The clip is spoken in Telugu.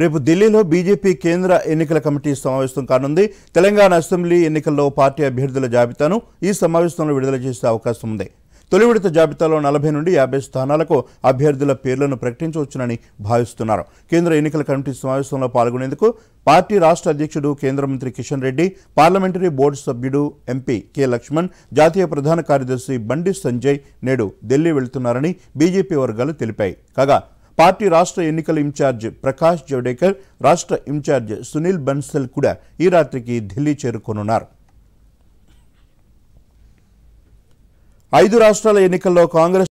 రేపు ఢిల్లీలో బీజేపీ కేంద్ర ఎన్నికల కమిటీ సమావేశం కానుంది తెలంగాణ అసెంబ్లీ ఎన్నికల్లో పార్టీ అభ్యర్థుల జాబితాను ఈ సమావేశంలో విడుదల చేసే అవకాశం ఉంది తొలి విడత జాబితాలో నలభై నుండి యాభై స్థానాలకు అభ్యర్థుల పేర్లను ప్రకటించవచ్చునని భావిస్తున్నారు కేంద్ర ఎన్నికల కమిటీ సమావేశంలో పాల్గొనేందుకు పార్టీ రాష్ట్ర అధ్యక్షుడు కేంద్ర మంత్రి కిషన్ రెడ్డి పార్లమెంటరీ బోర్డు సభ్యుడు ఎంపీ కె లక్ష్మణ్ జాతీయ ప్రధాన కార్యదర్శి బండి సంజయ్ నేడు ఢిల్లీ వెళ్తున్నారని బీజేపీ వర్గాలు తెలిపాయి కాగా పార్టీ రాష్ట్ర ఎన్నికల ఇన్ఛార్జ్ ప్రకాష్ జవడేకర్ రాష్ట్ర ఇన్ఛార్జ్ సునీల్ బన్సల్ కూడా ఈ రాత్రికి ఢిల్లీ చేరుకోనున్నారు ఐదు రాష్ట్రాల ఎన్నికల్లో కాంగ్రెస్